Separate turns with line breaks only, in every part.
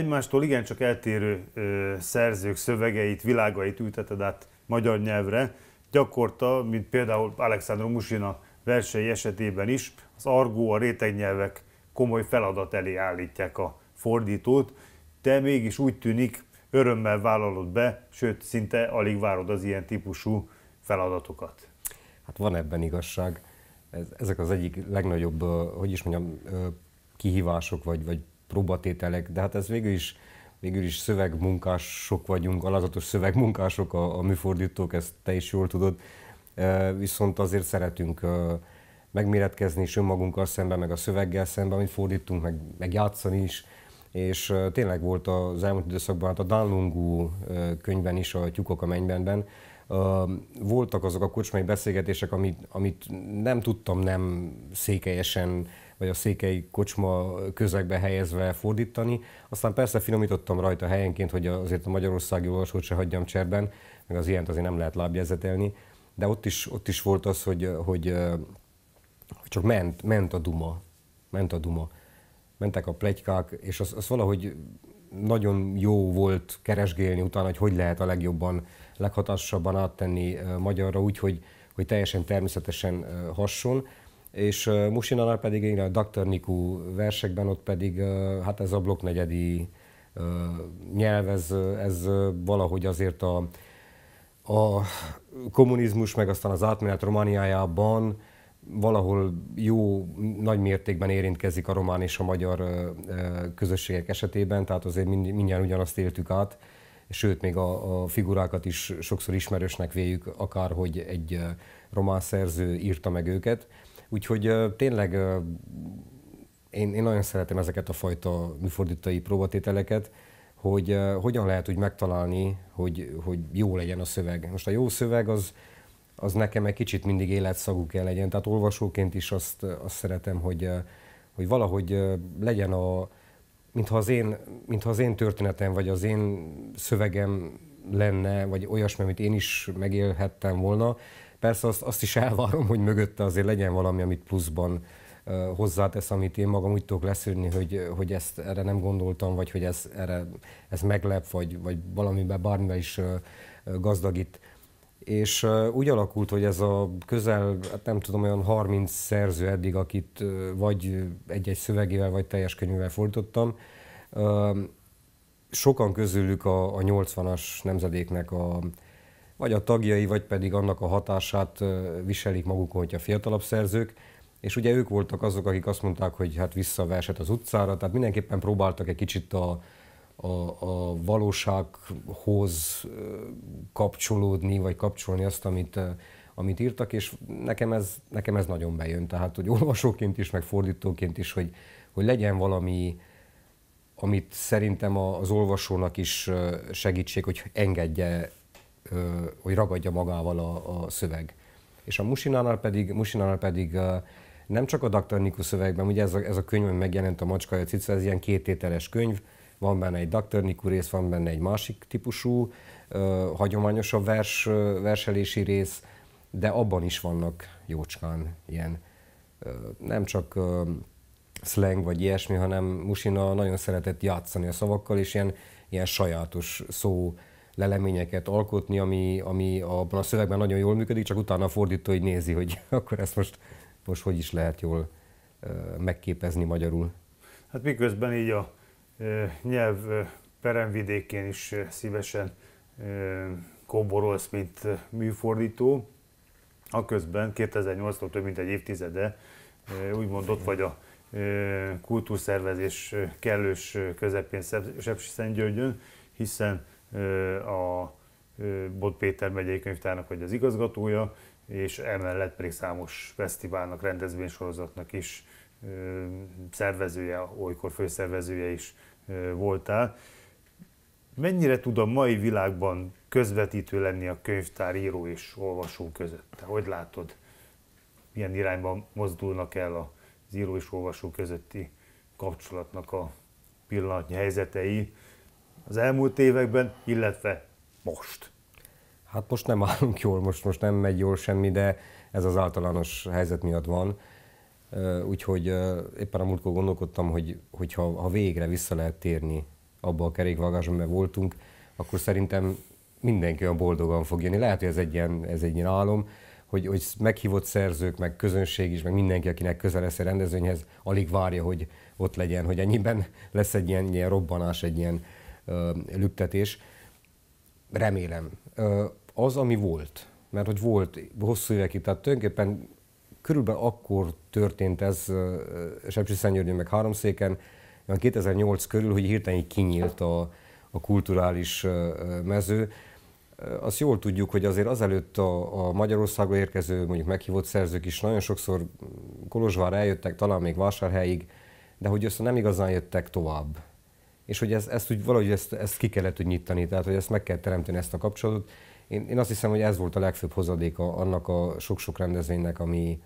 egymástól igencsak eltérő ö, szerzők szövegeit, világait ülteted át magyar nyelvre, gyakorta, mint például Alexandro Musina versei esetében is, az argó, a rétegnyelvek komoly feladat elé állítják a fordítót, de mégis úgy tűnik, örömmel vállalod be, sőt, szinte alig várod az ilyen típusú feladatokat.
Hát van ebben igazság. ezek az egyik legnagyobb, hogy is mondjam, kihívások vagy, vagy próbatételek, de hát ez végül is, végül is szövegmunkások vagyunk, alázatos szövegmunkások a, a műfordítók, ezt te is jól tudod, viszont azért szeretünk megméretkezni is önmagunkkal szemben, meg a szöveggel szemben, amit fordítunk, meg, meg játszani is, és tényleg volt az elmúlt időszakban, hát a Danlungú könyvben is, a Tyukok a mennybenben, voltak azok a kocsmai beszélgetések, amit, amit nem tudtam nem székelyesen vagy a székely kocsma közegbe helyezve fordítani. Aztán persze finomítottam rajta helyenként, hogy azért a magyarországi olvasót se hagyjam cserben, meg az ilyent azért nem lehet lábjegyzetelni, de ott is, ott is volt az, hogy, hogy, hogy csak ment, ment a duma, ment a duma. Mentek a plegykák, és az, az valahogy nagyon jó volt keresgélni utána, hogy hogy lehet a legjobban, leghatásosabban áttenni eh, magyarra úgy, hogy, hogy teljesen természetesen eh, hasson és uh, Musinanál pedig igen, a Dr. Niku versekben, ott pedig uh, hát ez a negyedi uh, nyelv, ez, ez valahogy azért a, a kommunizmus, meg aztán az átmenet Romániájában valahol jó nagy mértékben érintkezik a román és a magyar közösségek esetében, tehát azért mind, mindjárt ugyanazt éltük át, sőt, még a, a figurákat is sokszor ismerősnek véljük, akár hogy egy román szerző írta meg őket. Úgyhogy tényleg én, én nagyon szeretem ezeket a fajta műfordítói próbatételeket, hogy hogyan lehet úgy megtalálni, hogy, hogy jó legyen a szöveg. Most a jó szöveg az, az nekem egy kicsit mindig életszagú kell legyen, tehát olvasóként is azt, azt szeretem, hogy, hogy valahogy legyen a, mintha az, én, mintha az én történetem, vagy az én szövegem lenne, vagy olyasmi, amit én is megélhettem volna, Persze azt, azt is elvárom, hogy mögötte azért legyen valami, amit pluszban hozzátesz, amit én magam úgy tudok leszűrni, hogy, hogy ezt erre nem gondoltam, vagy hogy ez, erre, ez meglep, vagy, vagy valamiben bármivel is gazdagít. És úgy alakult, hogy ez a közel, hát nem tudom, olyan 30 szerző eddig, akit vagy egy-egy szövegével, vagy teljes könyvvel fordítottam, sokan közülük a, a 80-as nemzedéknek a, vagy a tagjai, vagy pedig annak a hatását viselik magukon, hogyha fiatalabb szerzők, és ugye ők voltak azok, akik azt mondták, hogy hát vissza az utcára, tehát mindenképpen próbáltak egy kicsit a, a, a valósághoz kapcsolódni, vagy kapcsolni azt, amit, amit írtak, és nekem ez, nekem ez nagyon bejön. Tehát, hogy olvasóként is, meg fordítóként is, hogy, hogy legyen valami, amit szerintem az olvasónak is segítség, hogy engedje hogy ragadja magával a, a szöveg. És a Musinánál pedig, Musinánál pedig nem csak a Nikus szövegben, ugye ez a, ez a ami megjelent a Macska a cica, ez ilyen kétételes könyv, van benne egy Nikus rész, van benne egy másik típusú, hagyományosabb vers, verselési rész, de abban is vannak jócskán ilyen, nem csak slang vagy ilyesmi, hanem Musina nagyon szeretett játszani a szavakkal, és ilyen, ilyen sajátos szó, leleményeket alkotni, ami, ami abban a szövegben nagyon jól működik, csak utána a fordító így nézi, hogy akkor ezt most, most hogy is lehet jól megképezni magyarul.
Hát miközben így a nyelv peremvidékén is szívesen kóborolsz, mint műfordító, a közben 2008-tól több mint egy évtizede úgymond ott vagy a kultúrszervezés kellős közepén Szentgyörgyön, hiszen a Bot Péter megyei könyvtárnak vagy az igazgatója, és emellett pedig számos fesztiválnak, rendezvénysorozatnak is szervezője, olykor főszervezője is voltál. Mennyire tud a mai világban közvetítő lenni a könyvtár író és olvasó között? Te hogy látod, milyen irányban mozdulnak el az író és olvasó közötti kapcsolatnak a pillanatnyi helyzetei, az elmúlt években, illetve most?
Hát most nem állunk jól, most, most nem megy jól semmi, de ez az általános helyzet miatt van. Úgyhogy éppen a múltkor gondolkodtam, hogy, hogy ha, ha végre vissza lehet térni abba a kerékvágásba, amiben voltunk, akkor szerintem mindenki olyan boldogan fog jönni. Lehet, hogy ez egy ilyen, ez egy ilyen álom, hogy, hogy meghívott szerzők, meg közönség is, meg mindenki, akinek közel lesz a rendezvényhez, alig várja, hogy ott legyen, hogy ennyiben lesz egy ilyen, ilyen robbanás, egy ilyen lüktetés. Remélem. Az, ami volt, mert hogy volt hosszú évekig, tehát tulajdonképpen körülbelül akkor történt ez Sepsi Szentgyörgyön meg Háromszéken, 2008 körül, hogy hirtelen így kinyílt a, a kulturális mező. Azt jól tudjuk, hogy azért azelőtt a, a Magyarországra érkező, mondjuk meghívott szerzők is nagyon sokszor Kolozsvár eljöttek, talán még Vásárhelyig, de hogy össze nem igazán jöttek tovább és hogy ez, ezt úgy valahogy ezt, ezt ki kellett úgy nyitani, tehát hogy ezt meg kell teremteni ezt a kapcsolatot. Én, én azt hiszem, hogy ez volt a legfőbb hozadéka annak a sok-sok rendezvénynek, ami,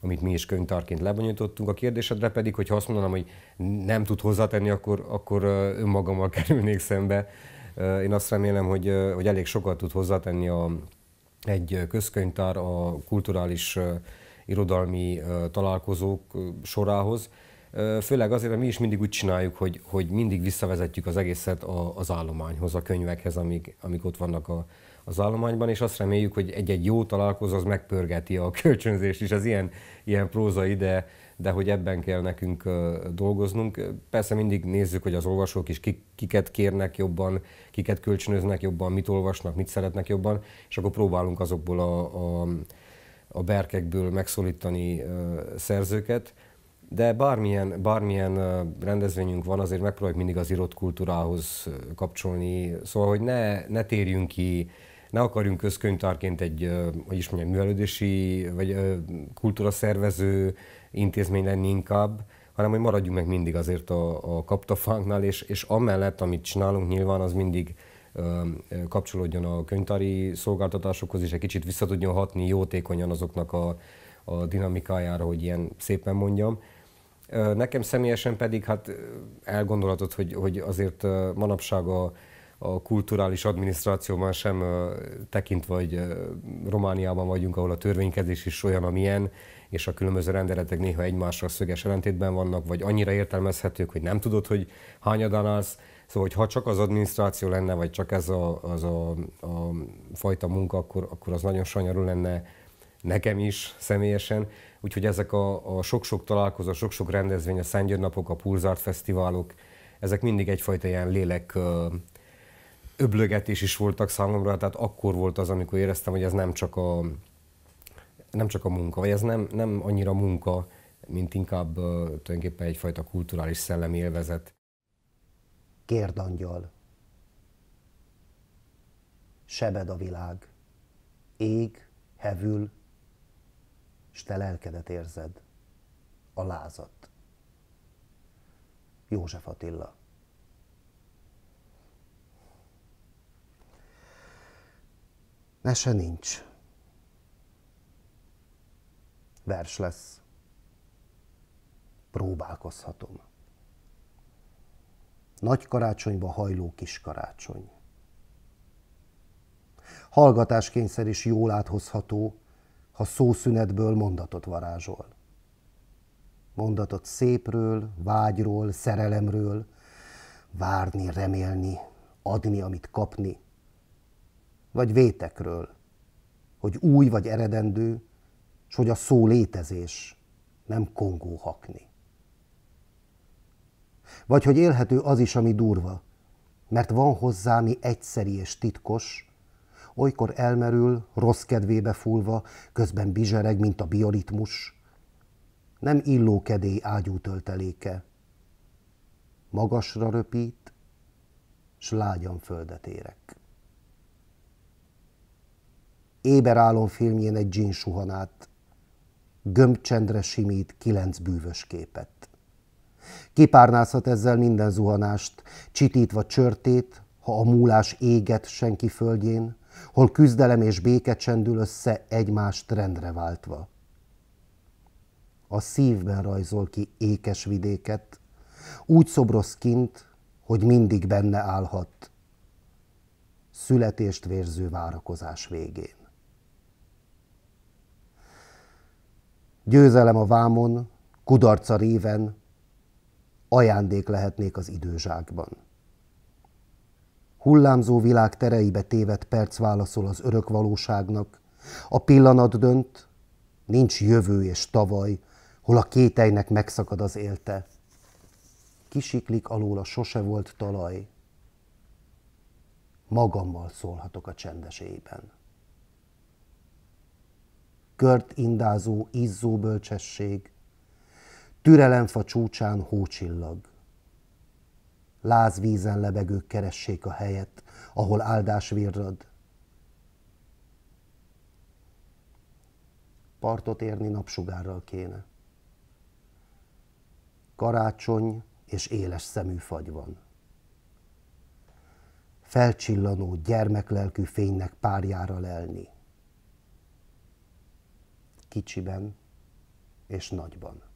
amit mi is könyvtárként lebonyolítottunk. A kérdésedre pedig, hogyha azt mondanám, hogy nem tud hozzátenni, akkor, akkor önmagammal kerülnék szembe. Én azt remélem, hogy, hogy elég sokat tud hozzátenni a, egy közkönyvtár a kulturális irodalmi találkozók sorához, főleg azért, mert mi is mindig úgy csináljuk, hogy, hogy mindig visszavezetjük az egészet a, az állományhoz, a könyvekhez, amik, amik ott vannak a, az állományban, és azt reméljük, hogy egy-egy jó találkozó az megpörgeti a kölcsönzést is, az ilyen, ilyen próza ide, de hogy ebben kell nekünk dolgoznunk. Persze mindig nézzük, hogy az olvasók is kik, kiket kérnek jobban, kiket kölcsönöznek jobban, mit olvasnak, mit szeretnek jobban, és akkor próbálunk azokból a, a, a berkekből megszólítani szerzőket de bármilyen, bármilyen rendezvényünk van, azért megpróbáljuk mindig az írott kultúrához kapcsolni, szóval, hogy ne, ne térjünk ki, ne akarjunk közkönyvtárként egy, hogy is mondjam, művelődési vagy kultúra szervező intézmény lenni inkább, hanem hogy maradjunk meg mindig azért a, a kaptafánknál, és, és amellett, amit csinálunk nyilván, az mindig kapcsolódjon a könyvtári szolgáltatásokhoz, és egy kicsit vissza tudjon hatni jótékonyan azoknak a, a dinamikájára, hogy ilyen szépen mondjam. Nekem személyesen pedig hát elgondolatot, hogy, hogy azért manapság a, a kulturális adminisztrációban sem tekintve, hogy Romániában vagyunk, ahol a törvénykezés is olyan, amilyen, és a különböző rendeletek néha egymással szöges ellentétben vannak, vagy annyira értelmezhetők, hogy nem tudod, hogy hányadán állsz. Szóval, hogy ha csak az adminisztráció lenne, vagy csak ez a, az a, a fajta munka, akkor, akkor az nagyon sanyarul lenne nekem is személyesen úgyhogy ezek a, a sok-sok találkozó, sok-sok rendezvény, a Szentgyörnapok, a Pulzart fesztiválok, ezek mindig egyfajta ilyen lélek öblögetés is voltak számomra, tehát akkor volt az, amikor éreztem, hogy ez nem csak a, nem csak a munka, vagy ez nem, nem annyira munka, mint inkább tulajdonképpen egyfajta kulturális szellemi élvezet. Kérd angyal,
sebed a világ, ég, hevül, és te lelkedet érzed, a lázat. József Attila. se nincs. Vers lesz. Próbálkozhatom. Nagy karácsonyba hajló kis karácsony. Hallgatáskényszer is jól áthozható, ha szószünetből mondatot varázsol. Mondatot szépről, vágyról, szerelemről, várni, remélni, adni, amit kapni. Vagy vétekről, hogy új vagy eredendő, s hogy a szó létezés, nem kongó hakni. Vagy hogy élhető az is, ami durva, mert van hozzá, mi egyszeri és titkos, olykor elmerül, rossz kedvébe fúlva, közben bizsereg, mint a bioritmus. Nem illókedély ágyú tölteléke. Magasra röpít, s lágyan földet érek. Éber álom filmjén egy dzsin suhanát, gömbcsendre simít kilenc bűvös képet. Kipárnázhat ezzel minden zuhanást, csitítva csörtét, ha a múlás éget senki földjén, hol küzdelem és béke csendül össze egymást rendre váltva. A szívben rajzol ki ékes vidéket, úgy szobrosz kint, hogy mindig benne állhat. Születést vérző várakozás végén. Győzelem a vámon, kudarca réven, ajándék lehetnék az időzsákban hullámzó világ tereibe tévedt perc válaszol az örök valóságnak. A pillanat dönt, nincs jövő és tavaly, hol a kételynek megszakad az élte. Kisiklik alól a sose volt talaj. Magammal szólhatok a csendesében. Kört indázó, izzó bölcsesség, türelemfa csúcsán hócsillag lázvízen lebegők keressék a helyet, ahol áldás virrad. Partot érni napsugárral kéne. Karácsony és éles szemű fagy van. Felcsillanó gyermeklelkű fénynek párjára lelni. Kicsiben és nagyban.